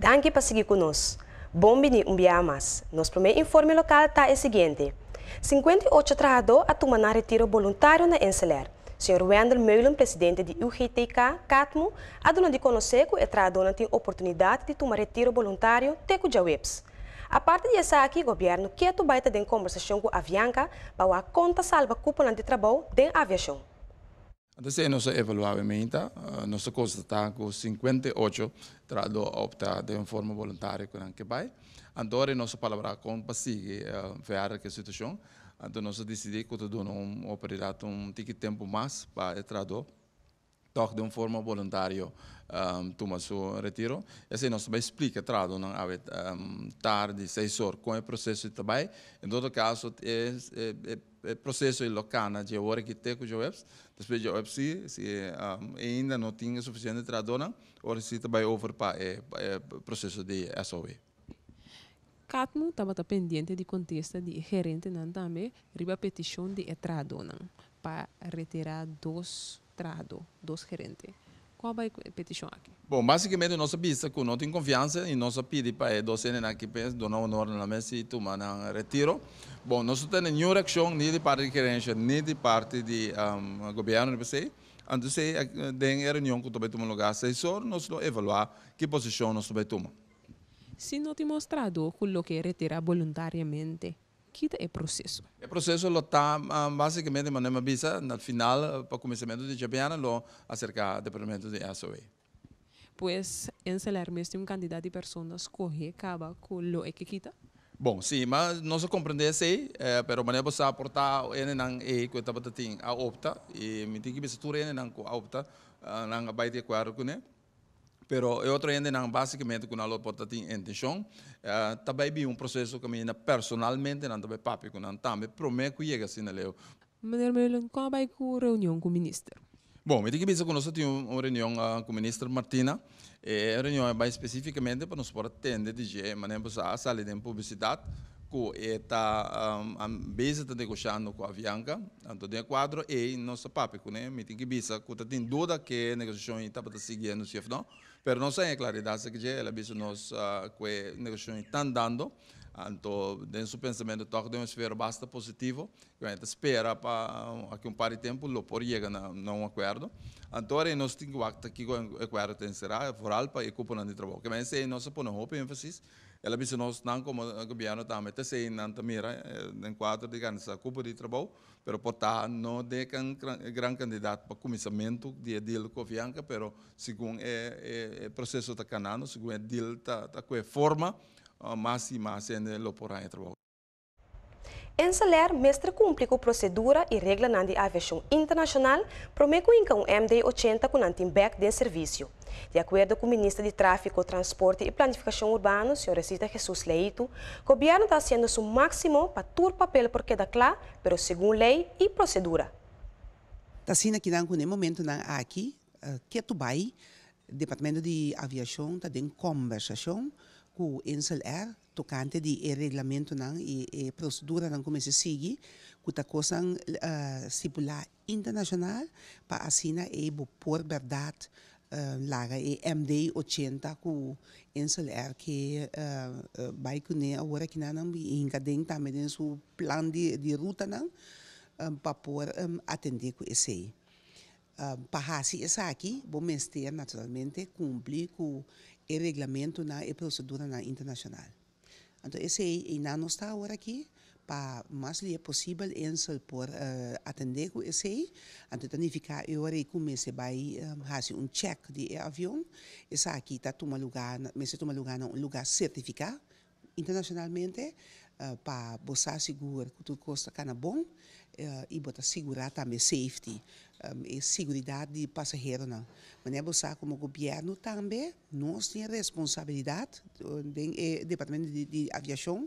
Danke para seguir conosco. Bom bini um mais. Nos primeiro informe local está o seguinte. 58 trabalhadores atuam na retiro voluntário na Enceler. Sr. Wendel Meulen, presidente de UGTK, CATMO, aduna de conhecer que o trabalhador tem oportunidade de tomar retiro voluntário teco de webs. A parte disso aqui, o governo quieto baita é de conversação com a Avianca para a conta salva cúpula de trabalho da aviação. Entonces nos evaluamento, uh, nos constata que 58 trado opta de forma voluntária con anche bai. Andore nos palabra con pasigi uh, ver que situação. Então nós decidimos que o todo não operar um ticket tempo mais para trado toch de forma voluntária um, toma seu retiro. E assim, nós também explicar trado, não há um, tarde, seis horas, com o processo de trabalho. Em todo caso, é, é, é, é processo local, de hora que tem com o depois de web se, se um, ainda não tinha suficiente tradona, ou se também over para é, é, processo de SOE. Catmo estava pendente de contesta de gerente também, riba petição de tradona para retirar dois filtrado dos gerentes? Qual vai a petição aqui? Bom, basicamente, nossa pista, que não tem confiança, e nossa pede para dois anos aqui, donar honor na mesa e tomar um retiro. Bom, nós não temos nenhuma reação, nem de parte de querência, nem de parte do um, governo, não sei. Então, se tem eh, reunião que tomamos lugar, se só nós vamos avaliar que posição nós vamos tomar. Se não te mostrado aquilo que retira voluntariamente, Kita é processo. O é processo está ah, basicamente na mesma visa, no final, eh, para o começo de Japiana, lo acerca do departamento de SOE. Pois, em Salermes tem um candidato de pessoas que acaba com lo é que quita? Bom, sim, mas não se compreende assim, eh, pero maneira você aportar ele não é que estava a opta, e me tem que misturar ele não a opta, ah, não vai de acordo com ele pero eu ainda não basicamente com alô portatim intenção uh, também vi um processo que minha personalmente não também papi com não também promete que chega assim né, leu maneira melhor como vai com reunião com o ministro Bom, me disse que nós tivemos uma reunião ah, com o ministro Martina. E eh, a reunião é mais especificamente para nos poder atender de jeito, mas a sala de publicidade que está um, ah, a mesa está negociando com a Avianca, Antônio Quadro, e nosso papo, né? Me tem que dizer que tem dúvida que a negociação está para seguir no CFDO. Pero no sé en claridad se que el aviso nos uh, que negocio están dando. Então, dentro do pensamento, toca de uma esfera bastante positivo, que a gente espera para que um par de tempo, o por chega na, um acordo. Então, agora nós temos que aqui o acordo que será, foral para e cúpula de trabalho. Que vai ser nossa põe ênfase ela disse, nós não como governo também, está sem nanta mira, eh, em quadro de ah, ganhar cubo de trabalho, pero portar tá, não de grande candidato para começamento de deal com Fianca, pero segundo é, é, é processo está canando, segundo é deal está tá com forma, mais e mais ainda lo porá em trabalho. En saler mestre cumpre com procedura e regra na aviação internacional, promete que um MD-80 com antimback de serviço. De acordo com o ministro de Tráfico, Transporte e Planificação Urbana, Sr. Recita Jesus Leito, o governo está fazendo o máximo para o papel por cada clá, mas segundo lei e procedura. Assim, aqui no momento, aqui, eh, que é Dubai, Departamento de Aviação está em conversação com o Ensel Air, tocante de il regulamento nan, e, e procedura não come si sigi, kuta coisa uh, eh, stipula internacional para asina e bo por verdade uh, laga e MD 80 ku insel que ke uh, uh, eh, com kune awara não bi inka deng tameden su plano de de ruta nan eh, um, por um, atender com esse um, pa hasi essa aqui bo mestre naturalmente cumprir com o regulamento na e procedura na internacional então, esse ainda não está agora aqui, para mais lhe é possível Ensel por uh, atender com esse. Então, eu aí como se vai um, fazer um check de avião. Essa aqui está toma lugar, mas toma lugar não, lugar certificado internacionalmente uh, eh, para você assegurar que tudo costa cana bom. Eh, e botar segurar também tá, safety hum, e segurança de passageiro não mas é você como governo também nós temos responsabilidade do eh, departamento de, de aviação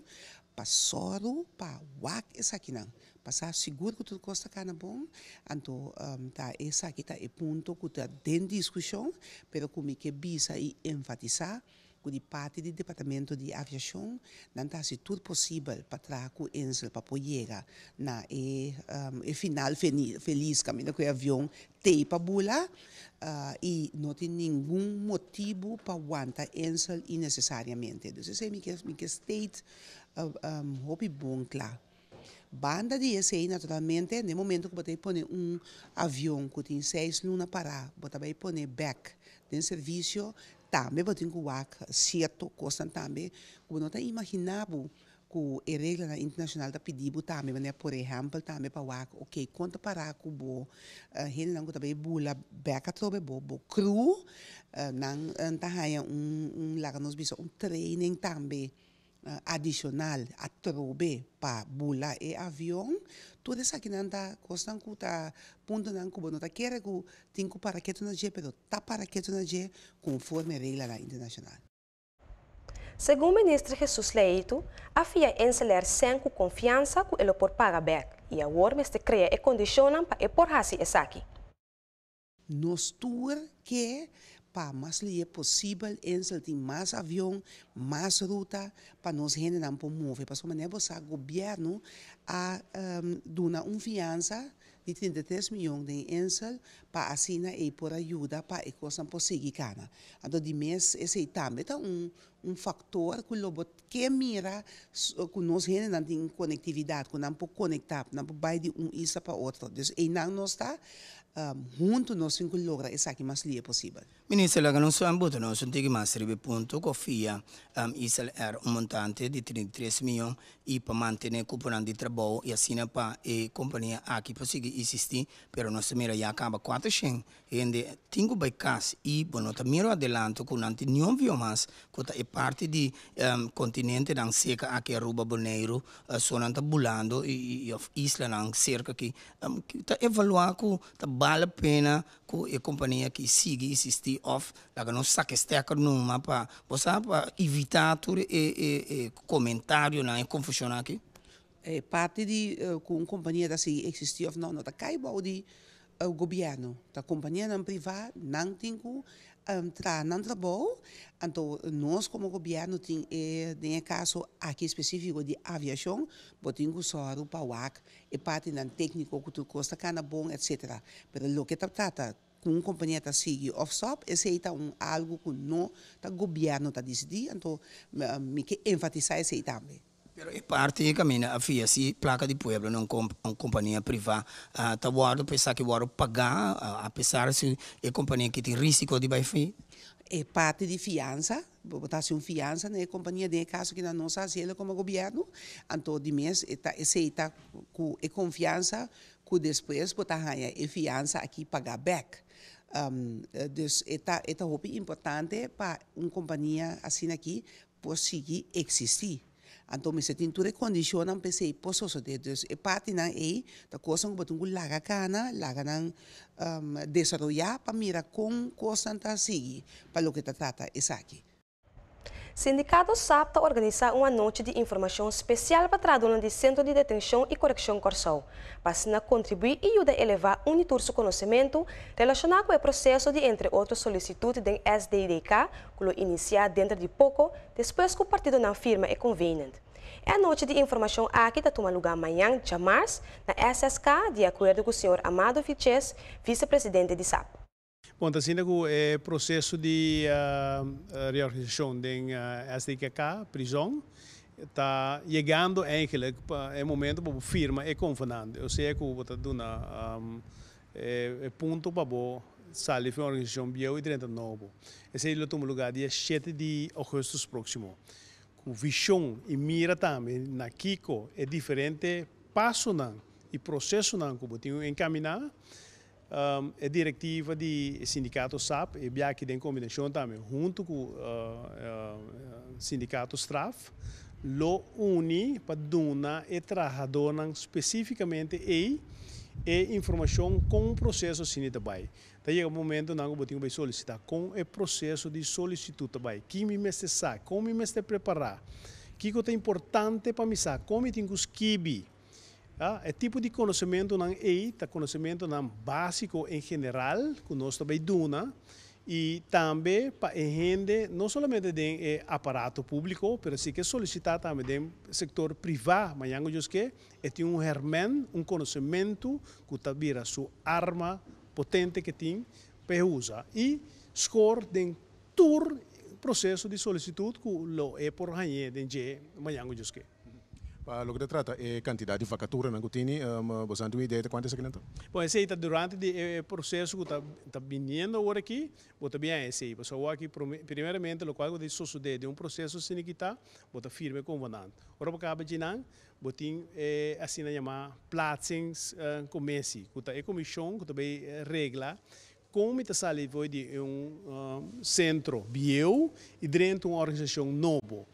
para soro para wak essa aqui não passar seguro que tudo custa cana bom então um, tá essa aqui tá é ponto que está dentro de discussão pero como é que é visa e enfatizar quindi parte departamento de aviação Aviazione andasse tutto possibile per trarre Insel per poi na e um, ehm, e final feliz caminho com o avião tem para bula uh, eh, e não tem nenhum motivo para aguentar Insel innecessariamente. Então, isso é o minha state uh, eh, um, ehm, hobby bom, claro. Banda de esse naturalmente, no momento que você põe um avião que tem seis lunas para, você vai pôr back, tem serviço também vou ter que sia to kosan tame ku no não imagina bu ku e regra internacional da pedibu também né por exemplo também para o ok conta para ku bo hen lango tabe bula beca trobe bobo bo cru nan ta um lá laganos biso um training também adicional a trobe para bula e avião, tudo isso aqui não está costando que está ponto não cubo não está querendo, que tem que para que tu não mas tá para que tu não conforme a regra internacional. Segundo o ministro Jesus Leito, havia enceler cinco confiança com ele por paga bem e agora este cria e condiciona para e por assim é aqui. Nós tuer que para mais lhe é possível, eles têm mais avião, mais ruta, para nos gente não mover. Para uma negócio, o governo a um, ehm, dona uma fiança de 33 milhões de Ensel para assinar e por ajuda para a coisa conseguir cana. Então, de mês, esse também então um, um fator que o lobo que mira que nós gente não tem conectividade, que não pode conectar, não pode ir de um isso para outro. Então, e não nós está junto nós vamos lograr isso aqui mais lhe possível. Ministro, lá não sou ambuto, não sou tigre mais ribe ponto, confia um, isso é um montante de 33 milhões e para manter o componente de trabalho e assim para a eh, companhia aqui para existir, pero nós também já acaba 400 ende tingo by cas e bueno tamiro adelanto con anti non vio mas cota e parte di um, continente dan seca a che ruba boneiro uh, eh, sono anta bulando e, e of isla nan cerca che um, ki ta evalua ku ta vale pena ku e compagnia que sigi existir of la che non sa che no mapa possa pa evitare e, eh, e, eh, e commentario na e confusione parte di uh, con compagnia da si existi of no no ta caibo di o governo da companhia não privada não tem entrar não trabalho. Então, nós, como governo, tem, eh, caso aqui específico de aviação, botamos só o PAUAC, e parte do técnico que tu custa cana bom, etc. Mas o que trata com uma companhia está seguindo off shop esse é um, algo que não, o governo está decidindo, então, me que enfatizar esse também. Però parte che a fia se placa de pueblo não comp uma companhia privada Uh, ah, ta pensar que o guardo pagar uh, a pesar se è companhia que tem risco de bai é È parte fiança botar-se um fiança na né? companhia de caso que na nossa azienda como governo, então de mês está aceita com e confiança que depois botar a fiança aqui pagar back. Um, dus está está roupa importante para uma companhia assim aqui por seguir existir. Então, mas se tintura condiciona, pensei, posso só de Deus. E parte na ei, da coisa que botungu laga cana, laga na um, desarrollar para mira com coisa tá seguir, para o que tá trata isso aqui. Sindicato SAPTA organiza uma noite de informação especial para traduzir de Centro de Detenção e Correção Corsal, para contribuir e ajudar a elevar um de seu conhecimento relacionado com o processo de, entre outros, solicitude do SDDK, que inicia dentro de pouco, depois que o partido não firma é conveniente. É a noite de informação aqui da toma lugar amanhã, de março, na SSK, de acordo com o senhor Amado Fiches, vice-presidente de SAP. Bom, então, assim, o é processo de uh, reorganização da uh, SDKK, prisão, está chegando, eigenlijk, é momento para a firma e confinante. Eu sei que está dando um, é, ponto para sale foi uma organização bio e 39. Esse é o lugar dia 7 de agosto próximo o visão e mira também na Kiko é diferente passo não e processo não como tinha encaminhar um, é diretiva do sindicato SAP e aqui tem combinação também junto com o uh, uh, sindicato STRAF lo uni para duna e trabalhador especificamente e e informação com o processo sinitabai. Daí é o momento não botinho vai solicitar com o processo de solicitude vai. Que me necessário, como me este preparar. o que é importante para mim saber, como tem que esquibi. Ah, é tipo de conhecimento não é, tá conhecimento não básico em geral, que nós também duna e também para gente não somente de eh, aparato público, mas sim que é solicitar também do setor privado, mas eu que é, é tem um germen, um conhecimento que está vira sua arma potente que tem usar e score todo o processo de solicitude que o é por ganhar den je manhã para ah, o que se trata é eh, quantidade de vacatura que Gutini, um, você tem uma ideia de quanto é isso aqui Bom, esse aí está durante o eh, processo que está vindo agora aqui, vou também é esse eh, aí. Pessoal, aqui, primeiramente, o qual eu disse, sucede de um processo assim que está, vou estar firme com o mandante. Agora, para acabar de não, vou ter, é, assim, chamar, platzings uh, com Messi, que está a comissão, que também regla, como está saindo de um, um centro bio e dentro de uma organização nova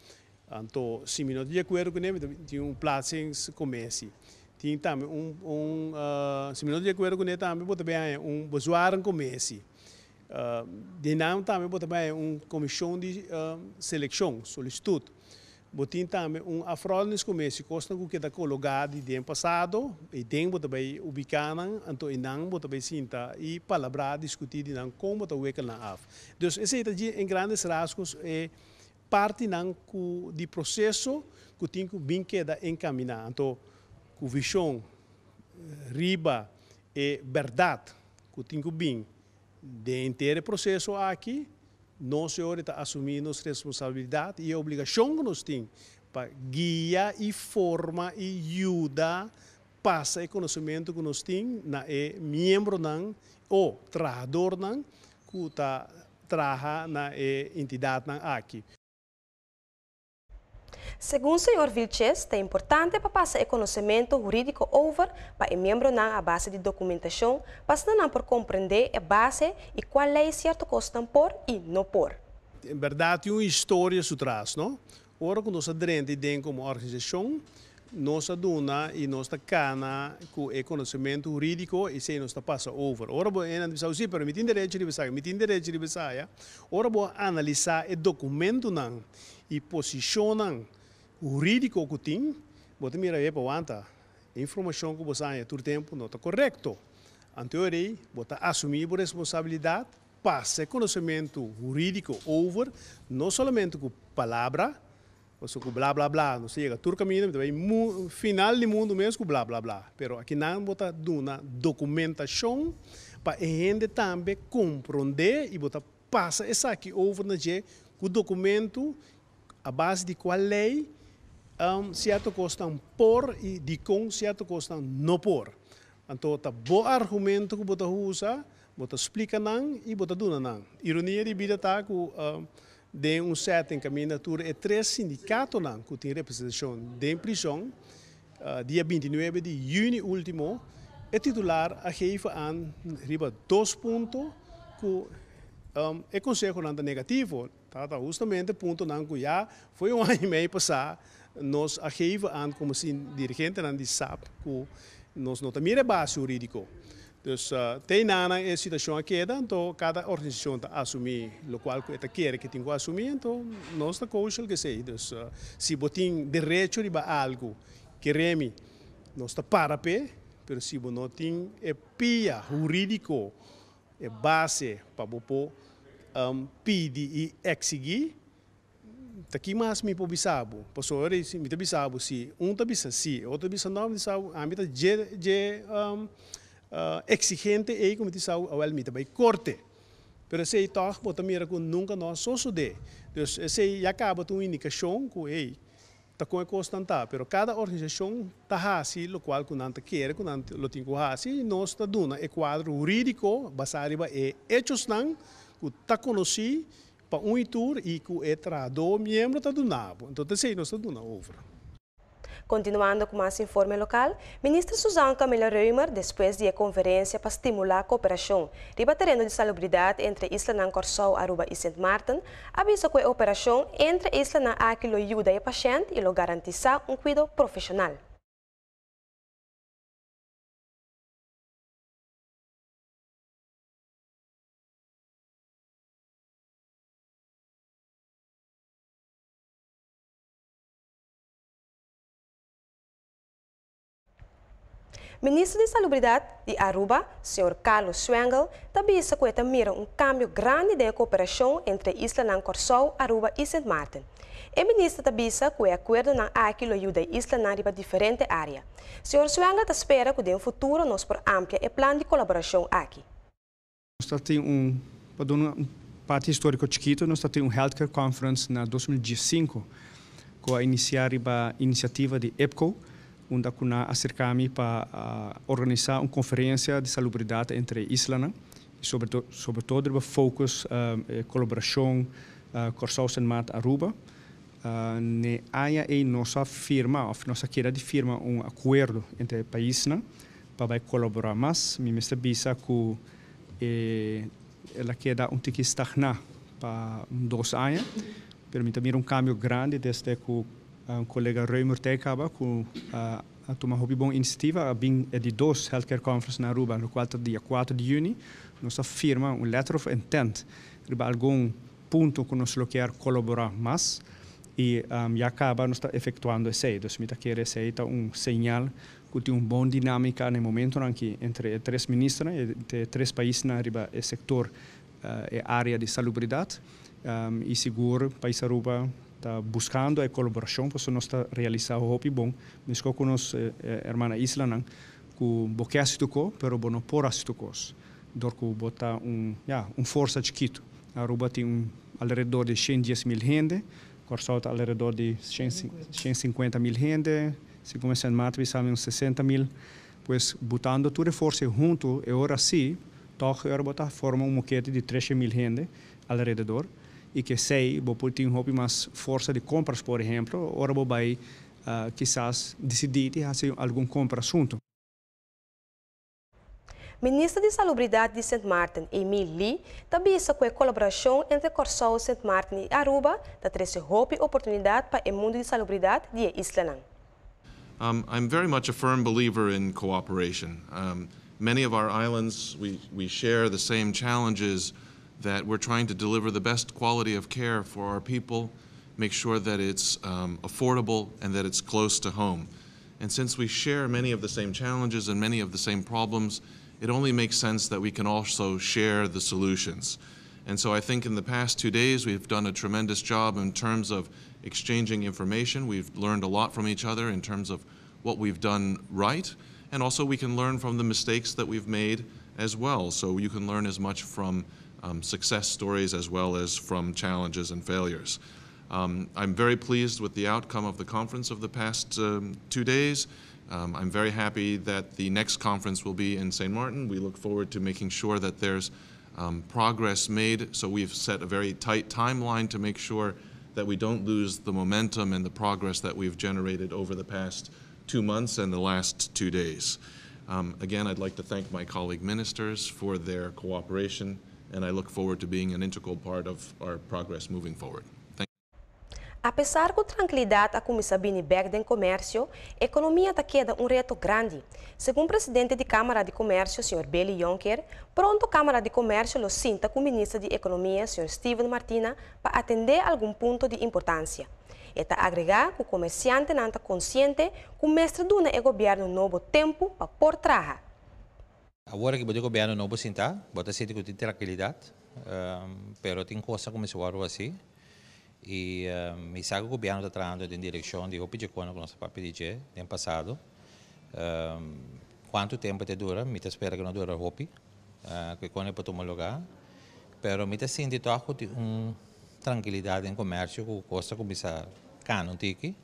anto Simino de acordo com ele, tinha um placings em comércio. Tinha também um, um eh, Simino de acordo com ele também, bota bem um bazar em comércio. Uh, eh, de não também bota bem um comissão de uh, seleção, solicitude. Botin também um afrolno nesse costa que está colocado de ano passado, e tem pode também anto e não pode também sinta e palavra discutir de não como está o que na af. Então, esse é em grandes rasgos é parte não de processo que tem que bem queda encaminhar. Então, com visão, riba e verdade que tem que bem de inteiro processo aqui, nós senhores está assumindo nossa responsabilidade e a obrigação que nós temos para guiar e forma e ajuda passa o conhecimento que nós temos na é membro não ou trabalhador não que está trabalha na é, entidade aqui. Segundo o Sr. Vilches, é importante para passar o conhecimento jurídico over para o membro na base de documentação, passando por compreender a base e qual é certo custam por e não por. Em verdade, uma história se não? Ora, quando nós aderente dentro como organização, nós aduna e nós cana com o eh, conhecimento jurídico e se nós passa over. Ora, bo ena bisau si o mitin direito de bisaya, mitin direito de bisaya. Ora vou analisar o documento não e posicionar jurídico que tem, você mira aí para a informação que você tem todo tempo não está correto. Em teoria, você assumir a responsabilidade, passa conhecimento jurídico over, não somente com palavra, ou com blá blá blá, não chega todo caminho, vai final do mundo mesmo com blá blá blá. Pero aqui não você dá documentação para a gente também compreender e você passa essa aqui over na com documento a base de qual lei um, certo costam por e de com certo costam não por. Então, tá bom argumento que você usa, você explica não e você duna não. Ironia de vida tá que um, ah, de um certo caminatura é três sindicatos não que tem representação de prisão, uh, dia 29 de junho último, é titular a geven an riba dois pontos que um, ah, é conselho negativo, tá, tá justamente ponto não que já foi um ano e meio passado nos geven aan como zien dirigente aan die SAP, ku nos base jurídico. Dus uh, eh, tem nana é situação aqui, então cada organização está assumir, o qual ela quer que tem que então nós está que sei. Dus, uh, eh, se botim direito de algo que remi, nós está para pé, mas se não tem é pia jurídico, é base para o um, pedir e exigir, taki mas mi po bisabu po sore si mi bisabu si um ta bisa si outro bisa não bisabu a mi ta je je um, uh, exigente e como ti o awel mi ta bai corte pero sei toch po ta mira com nunca nós só sude dus eh, sei acaba tu indicação com ei tá com constanta pero cada organização tá hasi lo qual com nanta quer com nanta lo tingo hasi nós tá duna e quadro jurídico basariba e hechos nan ku tá conheci para um tour e que é membro do nabo. Então, tem nós estamos na obra. Continuando com mais informe local, ministra Suzana Camila Reimer, depois de a conferência para estimular a cooperação rebatendo de salubridade entre Isla de Corsol, Aruba e St. Martin, avisa que a operação entre a Isla na Aquilo ajuda a paciente e lo garantiza um cuidado profissional. Ministro de Salubridade de Aruba, Sr. Carlos Schwengel, também disse que mira um cambio grande de cooperação entre Isla Nancorsol, Aruba e St. Martin. E ministro também disse que acordo na aquilo ajuda a Isla Nariba diferente área. Sr. Schwengel espera que no futuro nós por amplia e plano de colaboração aqui. Nós tem um, uma parte histórica de Quito, nós tem um Healthcare Conference na 2005, com a iniciativa de EPCO, onde a acercou-me para uh, organizar uma conferência de salubridade entre Islana e sobre to, sobre todo o foco uh, eh, eh, colaboração uh, eh, Corsair Mat Aruba uh, ne e nossa firma, ou nossa queira de firma um acordo entre países né, para colaborar mais. Me mestre bisa que eh, ela quer dar um tique estagnar para dois anos, permite um cambio grande desde que um colega Reimur Tekaba, com a boa iniciativa, a hållit é de bin di dos healthcare conference na Aruba no 4 dia 4 de junho. Nós firma um letter of intent riba algum ponto que nós quer colaborar mais e um, já acaba nós estamos efetuando esse aí. Então, quer esse aí tá um sinal que tem uma boa dinâmica no momento aqui entre três ministros e três países na riba e sector, uh, e área de salubridade um, e seguro país Aruba está buscando a colaboração, para nós está realizando o Hopi Bom, mas com nossa eh, irmã Isla, que que boqueia se tocou, pero bono pora se tocou. Dorco botar um, yeah, um força A Ruba tem um, alrededor de 110 mil rende, Corsol está alrededor de 150 mil rende, se começar a matar, uns 60 mil. Pois, botando tudo a força junto, e agora sim, toca, e forma um moquete de 13 mil rende redor e que sei, vou ter mais força de compras, por exemplo, ora vou vai, uh, quizás, decidir fazer algum compra assunto. Ministro de Salubridade de St. Martin, Emil Lee, também está com a colaboração entre Corsol St. Martin e Aruba, da ter roupa e oportunidade para o mundo de salubridade de Islanang. Um, I'm very much a firm believer in cooperation. Um, many of our islands, we, we share the same challenges. that we're trying to deliver the best quality of care for our people, make sure that it's um, affordable and that it's close to home. And since we share many of the same challenges and many of the same problems, it only makes sense that we can also share the solutions. And so I think in the past two days, we've done a tremendous job in terms of exchanging information. We've learned a lot from each other in terms of what we've done right. And also we can learn from the mistakes that we've made as well. So you can learn as much from um, success stories as well as from challenges and failures. Um, I'm very pleased with the outcome of the conference of the past um, two days. Um, I'm very happy that the next conference will be in St. Martin. We look forward to making sure that there's um, progress made. So we've set a very tight timeline to make sure that we don't lose the momentum and the progress that we've generated over the past two months and the last two days. Um, again, I'd like to thank my colleague ministers for their cooperation. and I look forward to being an integral part of our progress moving forward. Apesar da tranquilidade a começar a back em comércio, a economia está queda um reto grande. Segundo o presidente da Câmara de Comércio, Sr. Beli Jonker, pronto a Câmara de Comércio lo sinta com o ministro de Economia, Sr. Steven Martina, para atender algum ponto de importância. E Está agregar que o comerciante não está consciente que o mestre de um é governo novo tempo para por trás. Agora que o governo não vai sentar, tá? bota sentir que tem tranquilidade, mas pero tem coisa como se o assim. E um, e sabe que o governo está trabalhando em direção de pedir com o nosso papo de no passado. Um, quanto tempo te dura? Me espero que não dure o uh, ah, que quando é tomar lugar. Pero me sente toco de um tranquilidade em comércio que costa começar cano tiki.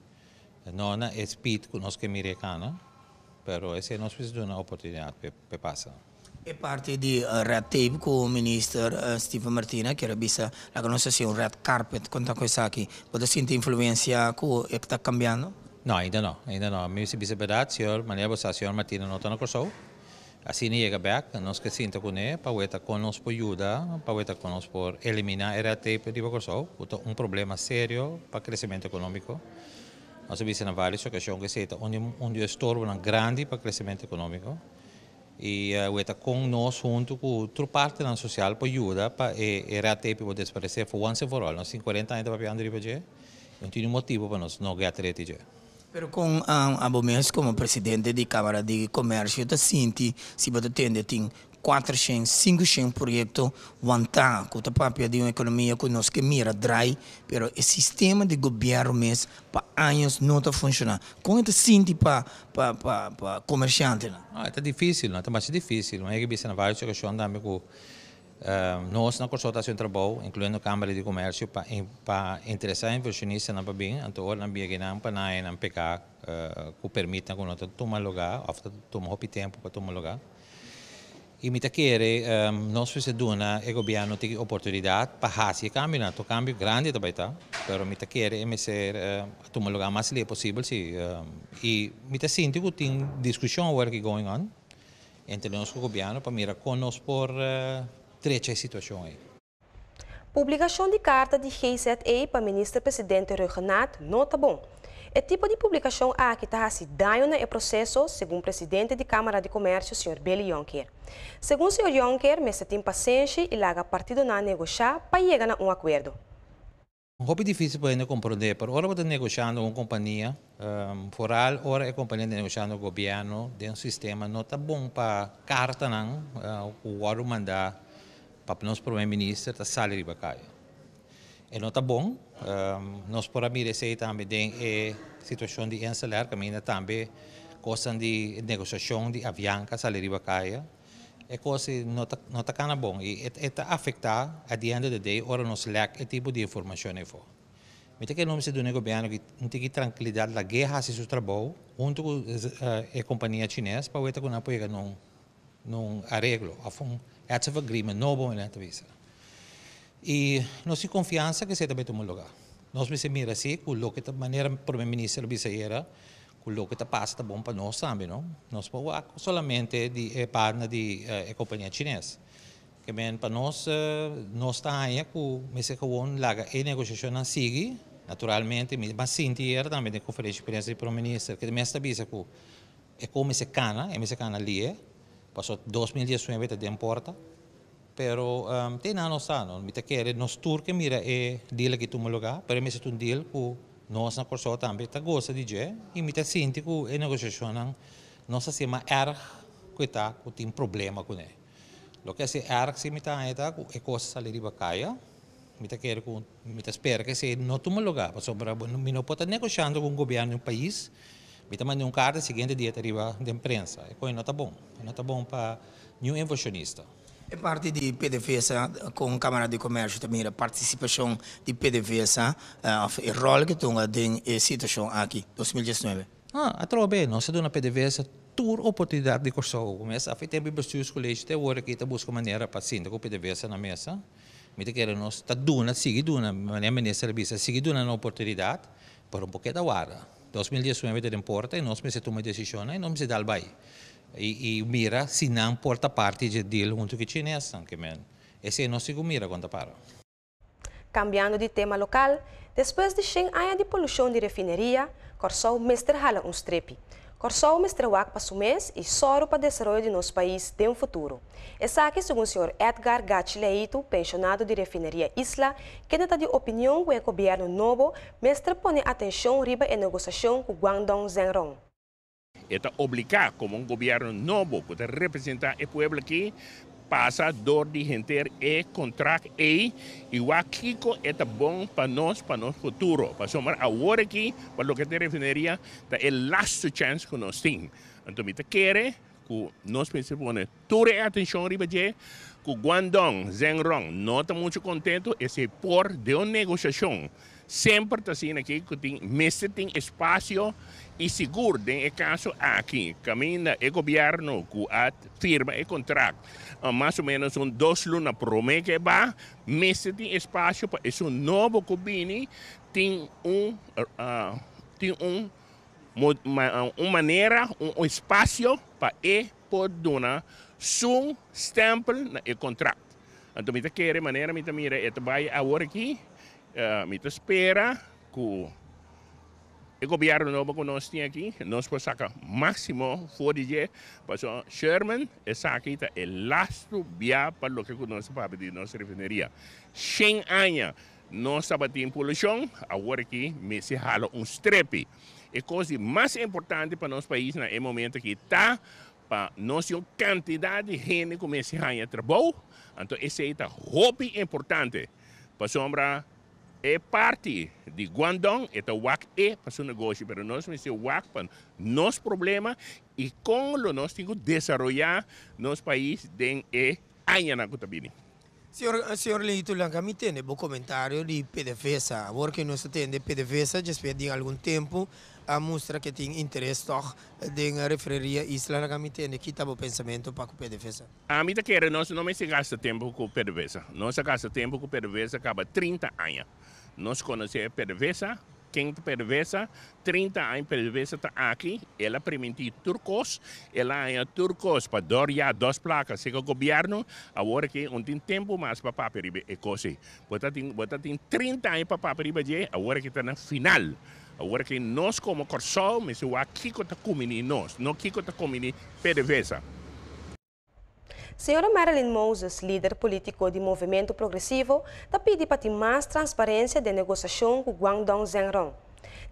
Não é speed que nós que mire cano. Pero ese no es una oportunidad per, que pasa. E parte di uh, eh, red tape con il ministro uh, eh, Steve Martina, che era visto la conoscenza red carpet contro qui, Potete sentire influenza che sta cambiando? No, ainda no, ainda no. Mi si bisa bedat, signor, Maria Bossa, sa, signor Martina, non tanto cosa. Assim não chega back, nós que sinta com ele, para ver que nos pode ajudar, para ver que nos pode eliminar a red tape de Bocorso, um problema sério para o crescimento econômico. Nós vimos em várias ocasiões que está onde, onde estorvo grande para o crescimento econômico e eh, uh, está com nós junto com outra parte da social para ajudar, para e, e reater para desaparecer for once and for all. Nós 40 anos para andar para não tem motivo para nós não ganhar direito. Mas com um, a ah, Bomes como presidente da Câmara de Comércio da Sinti, se você tem Quatro 400-500% vantar que o papel de uma economia que nós que mira dry, pero o sistema de governo mês para anos não está funcionando. Como é que se sente para para para, para comerciante? Né? Ah, está difícil, não? Né? Está mais difícil. Não é que bisa na várias questões da amigo Uh, eh, nós na consultação de trabalho, incluindo a Câmara de Comércio, para pa interessar inversionistas na Babim, então eh, que não para na PK, uh, que permitam que nós tomar lugar, ou tomar tempo para tomar lugar. mi imitakere um, ehm, nos fiseduna ego biano tiki oportunidad pahasi cambio to cambio grande to baita pero imitakere emeser uh, eh, tumologa mas li possible si um, ehm, i mitasinti ku tin discussion work going on entre nos ego biano pa mira con nos por uh, eh, trece situações di de carta de per il ministro-presidente Ruggenaat, nota bom. Este é tipo de publicação há ah, que está se assim, dando né, é processo, segundo o presidente de Câmara de Comércio, Sr. Beli Jonker. Segundo o Sr. Jonker, se tem paciência e larga partido na negociar para chegar a um acordo. É um pouco difícil para gente compreender, porque agora está negociando com uma companhia um, foral, agora é companhia está negociando com o governo, de um sistema não está bom para carta, não, uh, o oro mandar para o nosso primeiro-ministro, está salário de cá. Ele não está bom, Ehm, nos programmeren esse também denk e situatie die in salair kamina tambe kosten die negotiatie die avianca salariba caia, É coisa não não tá cana bom e está a afetar, at the end of the day, ora nos lack é tipo de informação é for. Mete que não se do governo que não tem tranquilidade da guerra se seu trabalho junto com a eh, eh, companhia chinesa para ver que não apoia num num arreglo, a um agreement, não bom a entrevista. i nostra confianza che si deve lugar. Noi bisogna mirare sì, quello che la maniera il primo ministro bisogna quello che pasta buon per noi, sempre, no? Non si solamente di eh, parla di eh, eh compagnia chinesa. Che men per noi, eh, noi stiamo con mese che vuon la e negoziazione sighi, naturalmente, ma senti era anche nella conferenza di presa del primo ministro che mi sta bisa che è come se cana, e mi se cana lì, passò 2019 di importa, pero um, tinano sa no mita kere nos turke mira e dile ki tumologa pero mi se tun dil ku nos na korso tambe ta gosa di je e mita sinti ku e negociacion ang nosa si ma er ku ta ku tin problema ku ne lo che si er si mita eta ku e cosa sale riba kaya mita kere ku mita spera che se no tumologa pa sobra mi no pota negociando con governo un país mita man un carta seguinte dieta riba de imprensa e poi nota bom nota bom pa new inversionista É parte de PDVSA, com a Câmara de Comércio, também a participação de PDVSA, o rol que tem a situação aqui, 2019. Ah, a bem, não se uma PDVSA, tour oportunidade de curso. Começa a ah, fazer investigações colégio, até agora que está busca maneira para sim, com PDVSA na mesa. Mita que era nós, está duna, sigue duna, maneira maneira serviço, sigue duna na oportunidade, por um pouquinho da hora. 2019 tem porta e nós se tomar decisão e não dá dar bairro e, i mira si nam porta parte de dil junto que chinesa, que men. Esse é nosso mira quando para. Cambiando de tema local, depois de 100 anos de poluição de refinaria, Corsol mestre hala um strepe. Corsol mestre wak para o mês e soro para o desenvolvimento de nosso país de um futuro. Essa aqui, segundo o senhor Edgar Gatti Leito, pensionado de refinaria Isla, que está de opinião com o governo novo mestre põe atenção riba em negociação com Guangdong Zhenrong. Está obligado como un gobierno nuevo que pues, representar el pueblo aquí pasa por gente el contrato y igual Kiko es bueno para nosotros, para nuestro futuro. Para somos ahora aquí, para lo que te refinería, es la last chance que nos tenemos. Entonces, te quiere que nos pongamos toda atención arriba que Guangdong, Zhengrong, no está mucho contento, es por de una negociación. sempre está assim aqui, que tem, mesmo tem espaço e seguro, em né? é caso aqui, caminha o governo que firma o contrato, ah, mais ou menos um dois lunas promete, que vai, mesmo tem espaço para esse novo cubini, tem um, uh, tem um, uma, uma maneira, um, um espaço para ele poder dar seu stempel no contrato. Então, me quero maneira, eu quero, eu trabalho agora aqui, eh, mito espera que o governo novo que nós temos aqui, nós possamos sacar máximo fora de Porque Sherman está aqui, está o lastro via para o que nós para de nossa refinaria. 100 anos nós sabemos poluição, agora aqui, mas se rala um strepe. E coisa mais importante para nosso país é momento que está para a quantidade de gente começar a ganhar trabalho. Então, esse é um hobby importante para sombra é parte de Guangdong, o WAC é para o negócio, mas nós temos WAC para nosso problema e com o nós temos que desenvolver nosso país dentro de anos na Senhor, senhor Leito Lanca, me tem um comentário de PDVSA. Agora que nós temos PDVSA, já se algum tempo, a mostra que tem interesse toch, tá? de referiria Isla Lanca, me tem que o pensamento para o PDVSA. A mim tá querida, nós não se gasta tempo com o PDVSA. Nós gasta tempo com o PDVSA, acaba 30 anos. Nós conhecemos Perversa, quem Perversa, 30 anos Perversa está aqui. Ela permitiu turcos, ela é turcos para já duas placas, seja o governo, agora que não tem tempo mais para paperiba e coisa. Bota tem 30 anos para paperiba, agora que está na final. Agora que nós como Corsol, mas o que está comendo nós, não que está comendo Perversa. Senhora Marilyn Moses, líder político do movimento progressivo, está pedindo para ter mais transparência da negociação com Guangdong Zhengrong.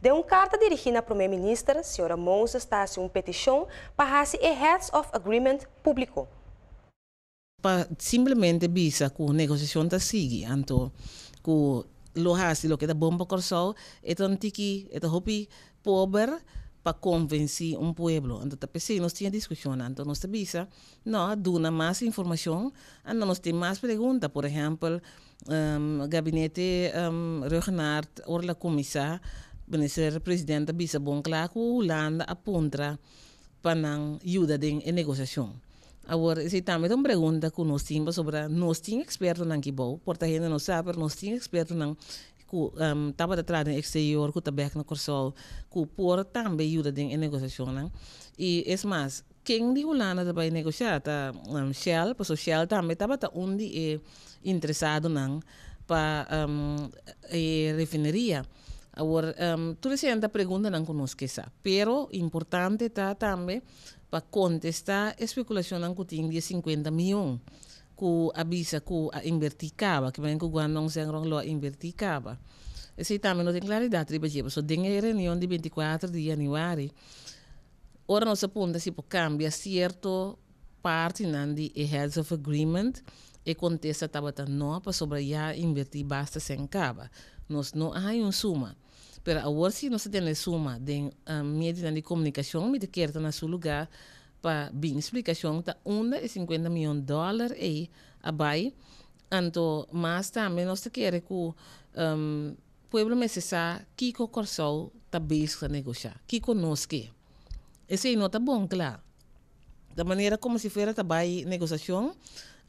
De uma carta dirigida à Primeira-Ministra, senhora Moses está a uma petição para que o Heads of Agreement público. Para simplesmente visa que a negociação está seguindo, então, que lo hace lo que da bomba corsal, então, tiki, então, hopi, pobre, para convencer un pueblo. Entonces, si pues, nos tiene discusión. Ah, entonces, nos visa no, aduna más información, entonces nos tiene más preguntas. Por ejemplo, el em, gabinete um, em, Reugenaard, o la comisa, minister presidente claro, que Holanda, apunta para ayuda en negociación. Ahora, si también una pregunta con nos tiene sobre, nos tiene expertos en Kibou, porque la gente no sabe, pero nos tiene expertos en que um, taba da trading exterior ku tabek na korsol que por também yuda ding e e es más quem de Holanda vai negociar tá um, Shell porque Shell também tava tá onde é interessado para um, refineria agora um, tu recente pergunta não conosco essa pero importante tá também para contestar especulação que tem de 50 milhões ku abisa ku a invertir kaba que vem ku guanong seng rong lo a invertir kaba esse também não tem claridade de bajeba só tem a reunião de 24 de janeiro ora se ponta se por cambia certo parte nandi e heads of agreement e contesta tabata nova sobre já invertir basta sem caba nós não há um suma pero agora se nós temos suma de um, eh, medida de comunicação me de querta na seu lugar para bem explicação tá 150 50 milhões de dólares e abai anto mas também nós queremos que o um, pueblo mexicano que o corsol tá besta negociar que conosco esse não tá bom claro da maneira como se fosse trabalho tá negociação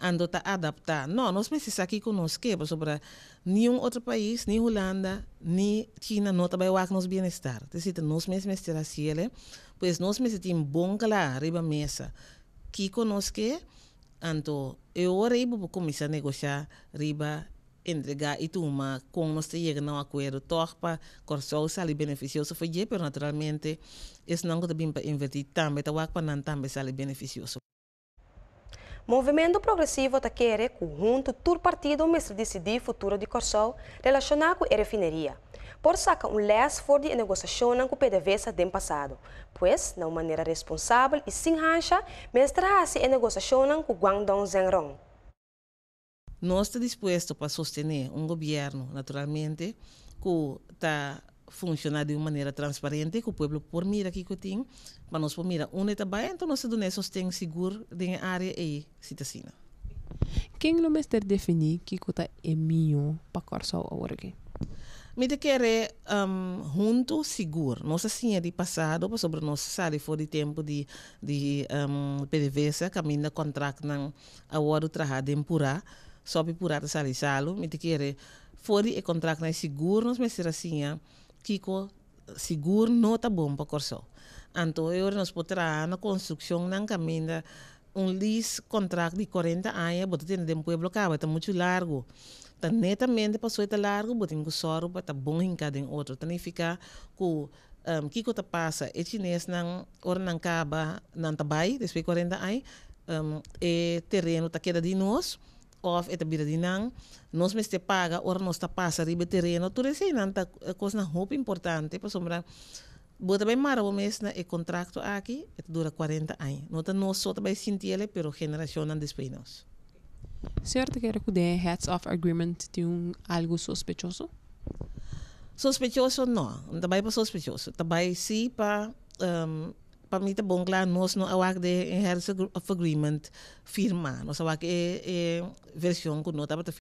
ando a tá adaptar. Não, nós precisamos aqui conosco quebra sobre nenhum outro país, nem Holanda, nem China, não também o nosso bem-estar. Então, nós mesmos ter assim, pois nós mesmos temos bom lá arriba mesa. que conosco, então, eu orei para começar a negociar riba entregar e tuma com nós te chega não acordo torpa corso sali beneficioso foi je pero naturalmente isso não que também para invertir também está o para não também sali beneficioso Movimento Progressivo Taquere, conjunto tur partido mestre decidir futuro de Corsol relacionado com a refinaria. Por saca um less for de negociação com o PDVSA do passado, pois, na maneira responsável e sem rancha, mestra-se a negociação com Guangdong Zhenrong. Nós estamos dispostos para sostener um governo, naturalmente, que está funcionar de uma maneira transparente que o povo por mira aqui que tem tenho para nós por mira então onde está então nós donemos sustento seguro de área e citacina quem não mestre definir que cota é meu para corso a orgue me de querer um, junto seguro nossa senha é de passado para sobre nosso sali foi de tempo de de um, PDVSA caminha contrato não a hora para empurrar sobe purar sali salo me de querer for e contrato não é seguro nós mestre assim kiko seguro nota bom para corso então eu nos potrá na construção não caminha um lis contrato de 40 anos botar tem de é bloqueado está muito largo tá netamente passou está largo botar com soro para tá bom em cada outro tá nem ficar com um, kiko tá passa é chinês não or não acaba não tá bai 40 anos um, é terreno tá queda de nós of ita bira dinang nós me paga ora nos está passa ribe terreno tudo isso não tá coisa na roupa importante para sombra bota bem mara o mês na e contrato aqui é dura 40 anos não tá nós só também sentir ele pero geração não depois nós certo que era que de heads of agreement tem um algo suspeitoso suspeitoso não não também para suspeitoso também sim para um, para mim é bom bongla nós não awak de health agreement firmar nós awak é, é versão que nós eh, estamos eh,